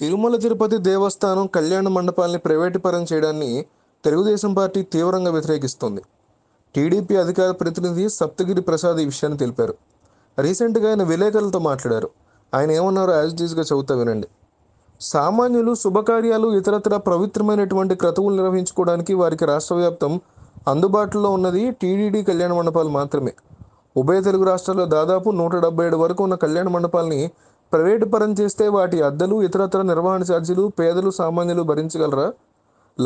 తిరుమల తిరుపతి దేవస్థానం కళ్యాణ మండపాల్ని ప్రైవేటీపరం చేయడాన్ని తెలుగుదేశం పార్టీ తీవ్రంగా వ్యతిరేకిస్తోంది టీడీపీ అధికార ప్రతినిధి సప్తగిరి ప్రసాద్ ఈ విషయాన్ని తెలిపారు రీసెంట్గా ఆయన విలేకరులతో మాట్లాడారు ఆయన ఏమన్నారో యాజ్ డీజ్గా చదువుతా వినండి సామాన్యులు శుభకార్యాలు ఇతరత్ర పవిత్రమైనటువంటి క్రతువులు నిర్వహించుకోవడానికి వారికి రాష్ట్ర వ్యాప్తం అందుబాటులో ఉన్నది టీడీడీ కళ్యాణ మండపాలు మాత్రమే ఉభయ తెలుగు రాష్ట్రాల్లో దాదాపు నూట డెబ్బై ఏడు వరకు ఉన్న కళ్యాణ మండపాలని ప్రైవేటు పరం చేస్తే వాటి అద్దెలు ఇతరత్ర నిర్వహణ ఛార్జీలు పేదలు సామాన్యులు భరించగలరా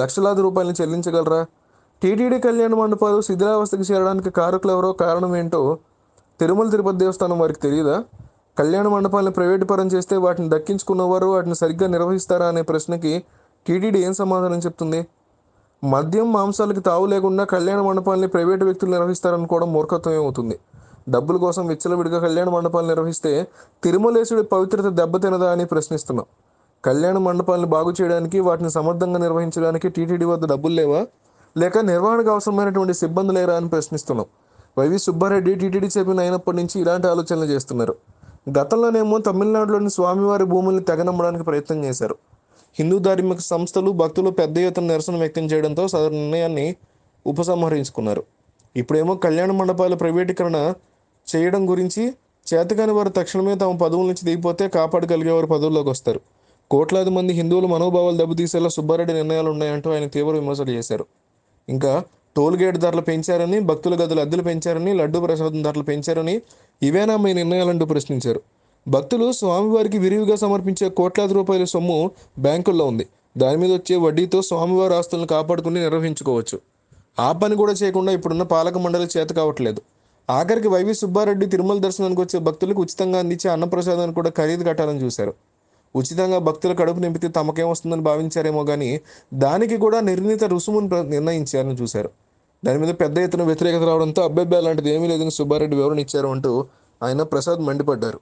లక్షలాది రూపాయలు చెల్లించగలరా టీటీడీ కళ్యాణ మండపాలు శిథిలావస్థకి చేరడానికి కారకులు ఎవరో కారణం ఏంటో తిరుమల తిరుపతి దేవస్థానం వారికి తెలియదా కళ్యాణ మండపాలను ప్రైవేటు పరం చేస్తే వాటిని దక్కించుకున్నవారు వాటిని సరిగ్గా నిర్వహిస్తారా అనే ప్రశ్నకి టీటీడీ ఏం సమాధానం చెప్తుంది మద్యం మాంసాలకు తావు లేకుండా కళ్యాణ మండపాలని ప్రైవేటు వ్యక్తులు నిర్వహిస్తారనుకోవడం మూర్ఖత్వం అవుతుంది డబ్బుల కోసం విచ్చలవిడిగా కళ్యాణ మండపాలు నిర్వహిస్తే తిరుమలేశుడి పవిత్రత దెబ్బతినదా అని ప్రశ్నిస్తున్నాం కళ్యాణ మండపాలను బాగు చేయడానికి వాటిని సమర్థంగా నిర్వహించడానికి టీటీడీ వద్ద డబ్బులు లేవా లేక నిర్వహణకు అవసరమైనటువంటి సిబ్బంది లేరా అని ప్రశ్నిస్తున్నాం వైవి సుబ్బారెడ్డి టీటీడీ చెప్పిన అయినప్పటి నుంచి ఇలాంటి ఆలోచనలు చేస్తున్నారు గతంలోనేమో తమిళనాడులోని స్వామివారి భూముల్ని తెగనమ్మడానికి ప్రయత్నం చేశారు హిందూ ధార్మిక సంస్థలు భక్తులు పెద్ద ఎత్తున నిరసన వ్యక్తం చేయడంతో సదరు నిర్ణయాన్ని ఉపసంహరించుకున్నారు ఇప్పుడేమో కళ్యాణ మండపాల ప్రైవేటీకరణ చేయడం గురించి చేతకాని వారు తక్షణమే తమ పదవుల నుంచి దిగిపోతే కాపాడగలిగేవారు పదవుల్లోకి వస్తారు కోట్లాది మంది హిందువుల మనోభావాలు దెబ్బతీసేలా సుబ్బారెడ్డి నిర్ణయాలు ఉన్నాయంటూ ఆయన తీవ్ర విమర్శలు చేశారు ఇంకా టోల్ గేట్ ధరలు పెంచారని భక్తుల గదులు అద్దెలు పెంచారని లడ్డు ప్రసాదం ధరలు పెంచారని ఇవేనా మీ నిర్ణయాలంటూ ప్రశ్నించారు భక్తులు స్వామివారికి విరివిగా సమర్పించే కోట్లాది రూపాయల సొమ్ము బ్యాంకుల్లో ఉంది దాని మీద వచ్చే వడ్డీతో స్వామివారి ఆస్తులను కాపాడుకుని నిర్వహించుకోవచ్చు ఆ పని కూడా చేయకుండా ఇప్పుడున్న పాలక మండలి చేత కావట్లేదు ఆఖరికి వైవి సుబ్బారెడ్డి తిరుమల దర్శనానికి వచ్చే భక్తులకు ఉచితంగా అందించే అన్నప్రసాదాన్ని కూడా ఖరీదు కట్టాలని చూశారు ఉచితంగా భక్తుల కడుపు నింపితే తమకేం వస్తుందని భావించారేమో కానీ దానికి కూడా నిర్ణీత రుసుమును నిర్ణయించారని చూశారు దాని మీద పెద్ద ఎత్తున వ్యతిరేకత రావడంతో అబ్బెబ్బే అలాంటిది ఏమీ లేదని సుబ్బారెడ్డి వివరణ ఇచ్చారు అంటూ ఆయన ప్రసాద్ మండిపడ్డారు